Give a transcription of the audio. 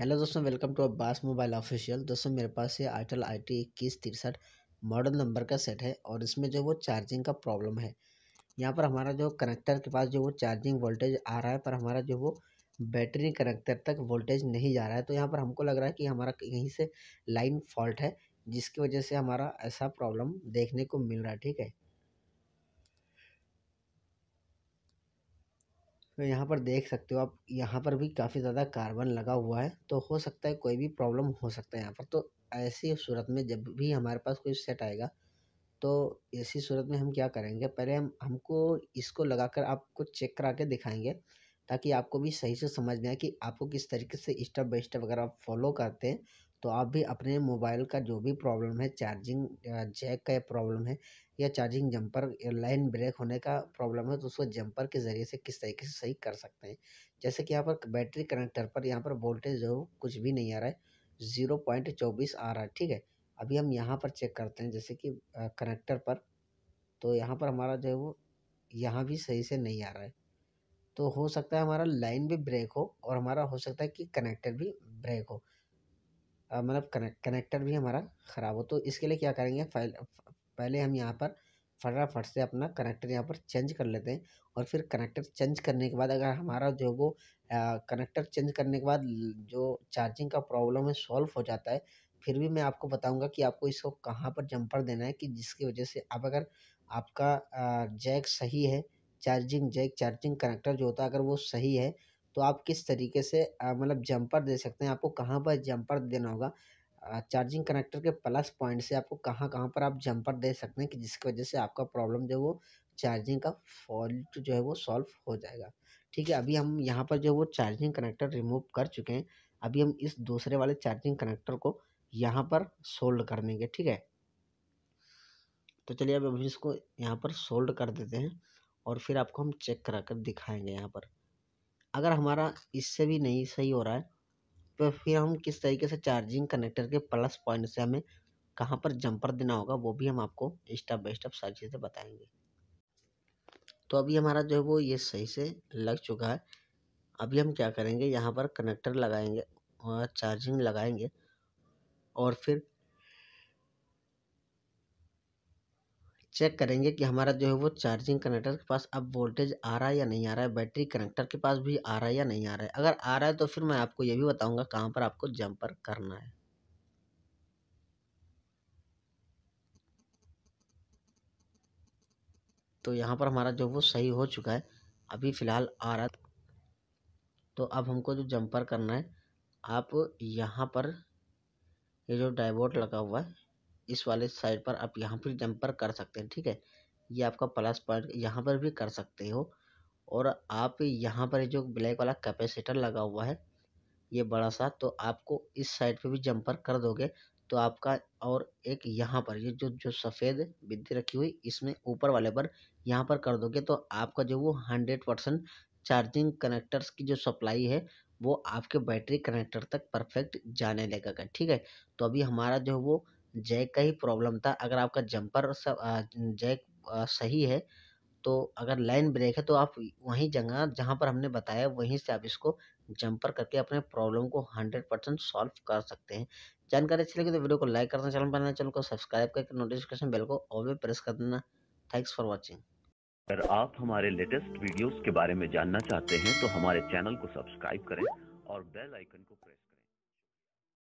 hello दोस्तों welcome to Abbas mobile official दोस्तों मेरे पास ये आइटल आई टी इक्कीस तिरसठ मॉडल नंबर का सेट है और इसमें जो वो चार्जिंग का प्रॉब्लम है यहाँ पर हमारा जो कनेक्टर के पास जो वो चार्जिंग वोल्टेज आ रहा है पर हमारा जो वो बैटरी कनेक्टर तक वोल्टेज नहीं जा रहा है तो यहाँ पर हमको लग रहा है कि हमारा यहीं से लाइन फॉल्ट है जिसकी वजह से हमारा ऐसा प्रॉब्लम देखने को मिल रहा है ठीक है तो यहाँ पर देख सकते हो आप यहाँ पर भी काफ़ी ज़्यादा कार्बन लगा हुआ है तो हो सकता है कोई भी प्रॉब्लम हो सकता है यहाँ पर तो ऐसी सूरत में जब भी हमारे पास कोई सेट आएगा तो ऐसी सूरत में हम क्या करेंगे पहले हम हमको इसको लगा कर आपको चेक करा के दिखाएंगे ताकि आपको भी सही से समझ में आए कि आपको किस तरीके से स्टेप बाई स्टेप अगर आप फॉलो करते हैं तो आप भी अपने मोबाइल का जो भी प्रॉब्लम है चार्जिंग जैक का प्रॉब्लम है या चार्जिंग जंपर लाइन ब्रेक होने का प्रॉब्लम है तो उसको जंपर के ज़रिए से किस तरीके से सही कर सकते हैं जैसे कि यहाँ पर बैटरी कनेक्टर पर यहाँ पर वोल्टेज जो कुछ भी नहीं आ रहा है ज़ीरो पॉइंट चौबीस आ रहा है ठीक है अभी हम यहाँ पर चेक करते हैं जैसे कि कनेक्टर पर तो यहाँ पर हमारा जो है वो यहाँ भी सही से नहीं आ रहा है तो हो सकता है हमारा लाइन भी ब्रेक हो और हमारा हो सकता है कि कनेक्टर भी ब्रेक हो मतलब कनेक्टर भी हमारा ख़राब हो तो इसके लिए क्या करेंगे फाइल पहले हम यहाँ पर फटाफट से अपना कनेक्टर यहाँ पर चेंज कर लेते हैं और फिर कनेक्टर चेंज करने के बाद अगर हमारा जो वो कनेक्टर चेंज करने के बाद जो चार्जिंग का प्रॉब्लम है सॉल्व हो जाता है फिर भी मैं आपको बताऊंगा कि आपको इसको कहाँ पर जंपर देना है कि जिसकी वजह से आप अगर आपका जैक सही है चार्जिंग जैक चार्जिंग कनेक्टर जो होता है अगर वो सही है तो आप किस तरीके से मतलब जंपर दे सकते हैं आपको कहाँ पर जम्पर देना होगा चार्जिंग कनेक्टर के प्लस पॉइंट से आपको कहाँ कहाँ पर आप जंपर दे सकते हैं कि जिसकी वजह से आपका प्रॉब्लम जो है वो चार्जिंग का फॉल्ट जो है वो सॉल्व हो जाएगा ठीक है अभी हम यहाँ पर जो वो चार्जिंग कनेक्टर रिमूव कर चुके हैं अभी हम इस दूसरे वाले चार्जिंग कनेक्टर को यहाँ पर सोल्ड कर देंगे ठीक है तो चलिए अब अभी इसको यहाँ पर सोल्ड कर देते हैं और फिर आपको हम चेक करा कर दिखाएंगे यहाँ पर अगर हमारा इससे भी नहीं सही हो रहा है तो फिर हम किस तरीके से चार्जिंग कनेक्टर के प्लस पॉइंट से हमें कहाँ पर जंपर देना होगा वो भी हम आपको स्टेप बाई स्टेप सारी चीज़ें बताएंगे तो अभी हमारा जो है वो ये सही से लग चुका है अभी हम क्या करेंगे यहाँ पर कनेक्टर लगाएंगे और चार्जिंग लगाएंगे और फिर चेक करेंगे कि हमारा जो है वो चार्जिंग कनेक्टर के पास अब वोल्टेज आ रहा है या नहीं आ रहा है बैटरी कनेक्टर के पास भी आ रहा है या नहीं आ रहा है अगर आ रहा है तो फिर मैं आपको ये भी बताऊंगा कहाँ पर आपको जंपर करना है तो यहाँ पर हमारा जो वो सही हो चुका है अभी फ़िलहाल आ रहा तो अब हमको जो जंपर करना है आप यहाँ पर ये जो डाइवोट लगा हुआ है इस वाले साइड पर आप यहाँ पर जंपर कर सकते हैं ठीक है ये आपका प्लस पॉइंट यहाँ पर भी कर सकते हो और आप यहाँ पर जो ब्लैक वाला कैपेसिटर लगा हुआ है ये बड़ा सा तो आपको इस साइड पे भी जंपर कर दोगे तो आपका और एक यहाँ पर ये जो जो सफ़ेद बिंदी रखी हुई इसमें ऊपर वाले पर यहाँ पर कर दोगे तो आपका जो वो हंड्रेड परसेंट चार्जिंग कनेक्टर्स की जो सप्लाई है वो आपके बैटरी कनेक्टर तक परफेक्ट जाने लगेगा ठीक है तो अभी हमारा जो वो जैक का ही प्रॉब्लम था अगर आपका जंपर जैक सही है तो अगर लाइन ब्रेक है तो आप वहीं जगह जहाँ पर हमने बताया वहीं से आप इसको जंपर करके अपने प्रॉब्लम को हंड्रेड परसेंट सॉल्व कर सकते हैं जानकारी अच्छी लगी तो वीडियो को लाइक करना चैनल बनाना चैनल को सब्सक्राइब करके नोटिफिकेशन बेल को और भी प्रेस कर देना थैंक्स फॉर वॉचिंग अगर आप हमारे लेटेस्ट वीडियोज के बारे में जानना चाहते हैं तो हमारे चैनल को सब्सक्राइब करें और बेल आइकन को प्रेस